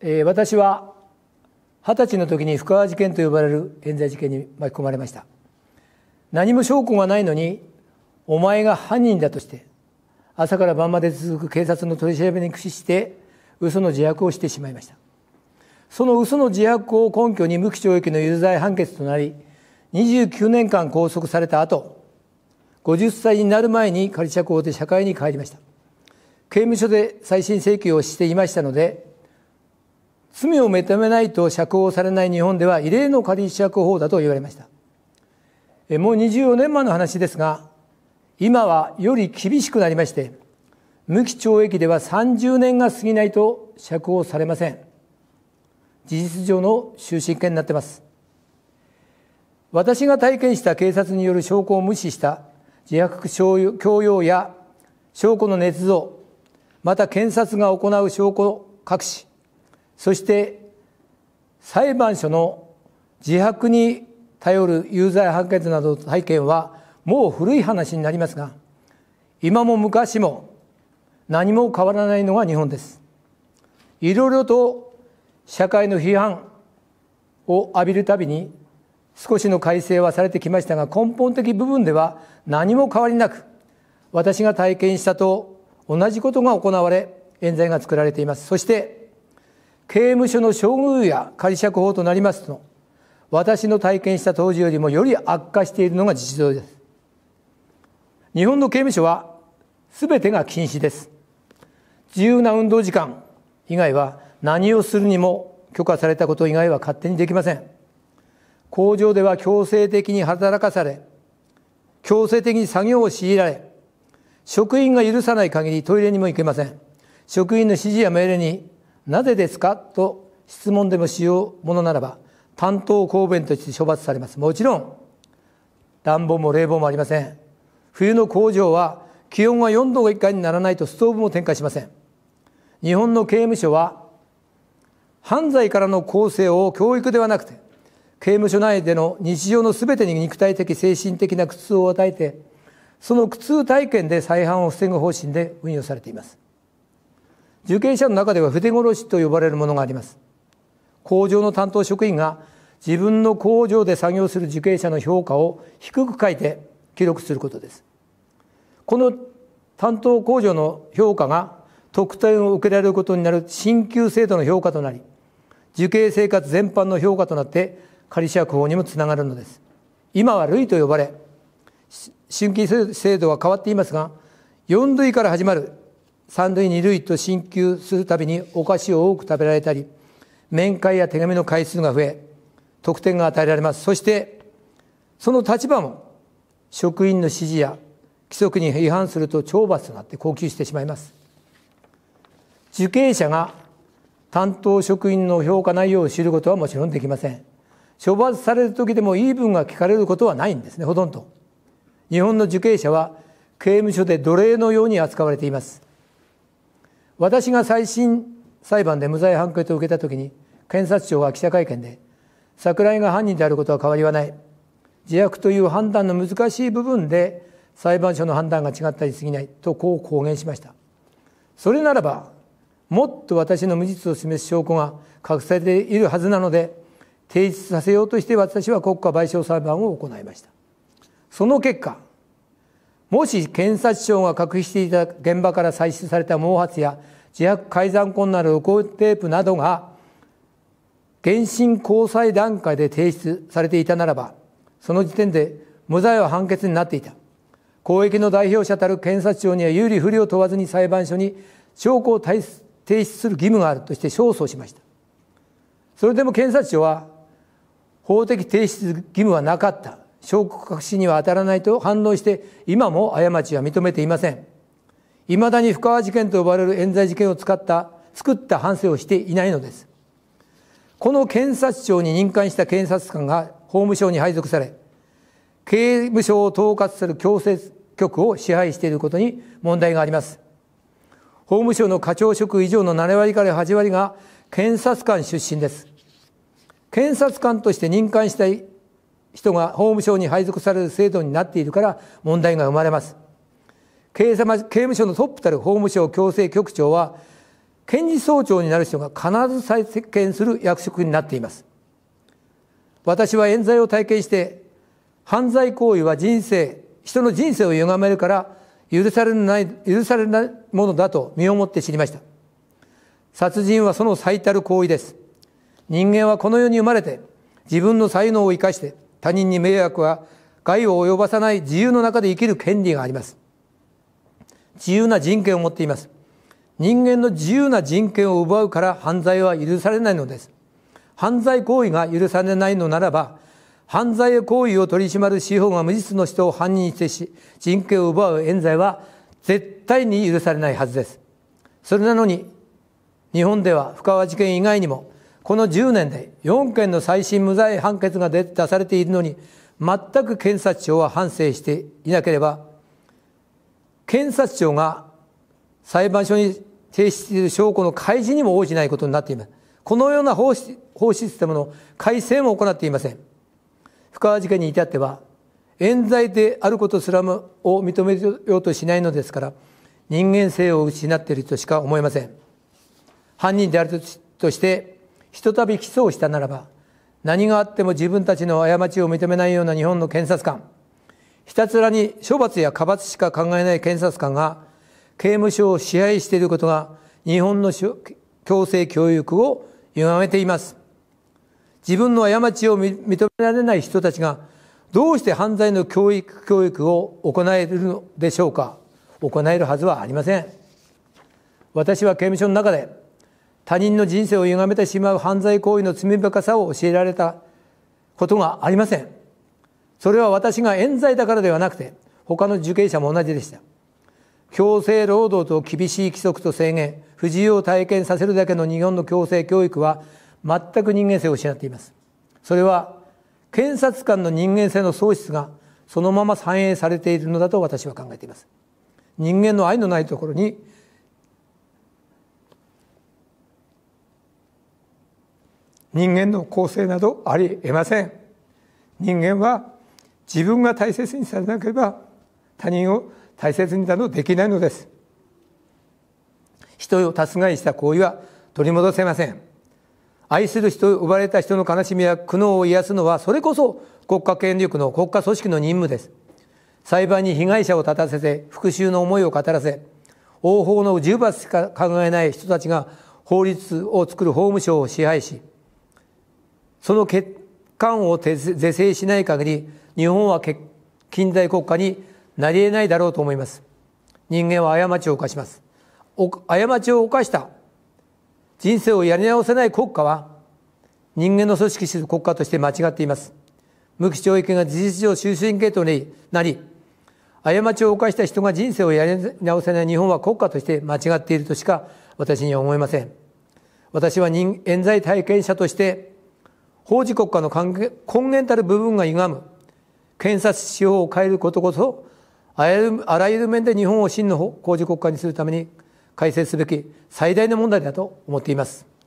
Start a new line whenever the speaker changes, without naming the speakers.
えー、私は二十歳の時に深川事件と呼ばれる冤罪事件に巻き込まれました何も証拠がないのにお前が犯人だとして朝から晩まで続く警察の取り調べに駆使して嘘の自白をしてしまいましたその嘘の自白を根拠に無期懲役の有罪判決となり29年間拘束された後50歳になる前に仮釈放で社会に帰りました刑務所で再審請求をしていましたので罪を認めないと釈放されない日本では異例の仮釈放だと言われましたもう24年前の話ですが今はより厳しくなりまして無期懲役では30年が過ぎないと釈放されません事実上の終身刑になってます私が体験した警察による証拠を無視した自白強要や証拠の捏造また検察が行う証拠隠しそして裁判所の自白に頼る有罪判決などの体験はもう古い話になりますが今も昔も何も変わらないのが日本ですいろいろと社会の批判を浴びるたびに少しの改正はされてきましたが根本的部分では何も変わりなく私が体験したと同じことが行われ冤罪が作られていますそして刑務所の処遇や仮釈放となりますと私の体験した当時よりもより悪化しているのが実情です日本の刑務所は全てが禁止です自由な運動時間以外は何をするにも許可されたこと以外は勝手にできません工場では強制的に働かされ強制的に作業を強いられ職員が許さない限りトイレにも行けません職員の指示や命令になぜですかと質問でもしようものならば担当公弁として処罰されますもちろん暖房も冷房もありません冬の工場は気温が4度以下にならないとストーブも展開しません日本の刑務所は犯罪からの構成を教育ではなくて刑務所内での日常のすべてに肉体的精神的な苦痛を与えてその苦痛体験で再犯を防ぐ方針で運用されています受刑者の中では筆殺しと呼ばれるものがあります工場の担当職員が自分の工場で作業する受刑者の評価を低く書いて記録することですこの担当工場の評価が特典を受けられることになる進級制度の評価となり受刑生活全般の評価となって仮釈放にもつながるのです今は類と呼ばれ進級制度は変わっていますが4類から始まる三類二類と進級するたびにお菓子を多く食べられたり面会や手紙の回数が増え特典が与えられますそしてその立場も職員の指示や規則に違反すると懲罰となって高級してしまいます受刑者が担当職員の評価内容を知ることはもちろんできません処罰される時でも言い分が聞かれることはないんですねほとんど日本の受刑者は刑務所で奴隷のように扱われています私が再審裁判で無罪判決を受けたときに検察庁は記者会見で桜井が犯人であることは変わりはない自白という判断の難しい部分で裁判所の判断が違ったりすぎないとこう公言しましたそれならばもっと私の無実を示す証拠が隠されているはずなので提出させようとして私は国家賠償裁判を行いましたその結果もし検察庁が隠していた現場から採取された毛髪や自白改ざん困難の録音テープなどが原審交裁段階で提出されていたならばその時点で無罪は判決になっていた公益の代表者たる検察庁には有利不利を問わずに裁判所に証拠を提出する義務があるとして勝訴しましたそれでも検察庁は法的提出義務はなかった証拠隠しには当たらないと反論して今も過ちは認めていませんいまだに深川事件と呼ばれる冤罪事件を使った作った反省をしていないのですこの検察庁に任官した検察官が法務省に配属され刑務所を統括する強制局を支配していることに問題があります法務省の課長職以上の7割から8割が検察官出身です検察官として任官した人が法務省に配属される制度になっているから問題が生まれます刑務所のトップたる法務省強制局長は検事総長になる人が必ず再建する役職になっています私は冤罪を体験して犯罪行為は人生人の人生を歪めるから許されない許されないものだと身をもって知りました殺人はその最たる行為です人間はこの世に生まれて自分の才能を生かして他人に迷惑は害を及ばさない自由の中で生きる権利があります自由な人権を持っています人間の自由な人権を奪うから犯罪は許されないのです犯罪行為が許されないのならば犯罪行為を取り締まる司法が無実の人を犯人にしてし人権を奪う冤罪は絶対に許されないはずですそれなのに日本では深川事件以外にもこの10年で4件の再審無罪判決が出されているのに、全く検察庁は反省していなければ、検察庁が裁判所に提出している証拠の開示にも応じないことになっています。このような法法システムの改正も行っていません。深川事件に至っては、冤罪であることすらもを認めようとしないのですから、人間性を失っているとしか思えません。犯人であるとして、ひとたび起訴をしたならば何があっても自分たちの過ちを認めないような日本の検察官ひたすらに処罰や過罰しか考えない検察官が刑務所を支配していることが日本の強制教育を歪めています自分の過ちを認められない人たちがどうして犯罪の教育教育を行えるのでしょうか行えるはずはありません私は刑務所の中で他人の人生を歪めてしまう犯罪行為の罪深さを教えられたことがありませんそれは私が冤罪だからではなくて他の受刑者も同じでした強制労働と厳しい規則と制限不自由を体験させるだけの日本の強制教育は全く人間性を失っていますそれは検察官の人間性の喪失がそのまま反映されているのだと私は考えています人間の愛のないところに人間の構成などありえません人間は自分が大切にされなければ他人を大切にだのできないのです人を殺害した行為は取り戻せません愛する人を奪われた人の悲しみや苦悩を癒すのはそれこそ国家権力の国家組織の任務です裁判に被害者を立たせて復讐の思いを語らせ王法の重罰しか考えない人たちが法律を作る法務省を支配しその欠陥を是正しない限り日本は近代国家になり得ないだろうと思います人間は過ちを犯します過ちを犯した人生をやり直せない国家は人間の組織する国家として間違っています無期懲役が事実上終身刑となり過ちを犯した人が人生をやり直せない日本は国家として間違っているとしか私には思えません私は人冤罪体験者として法治国家の根源たる部分が歪む検察司法を変えることこそあらゆる面で日本を真の法治国家にするために改正すべき最大の問題だと思っています。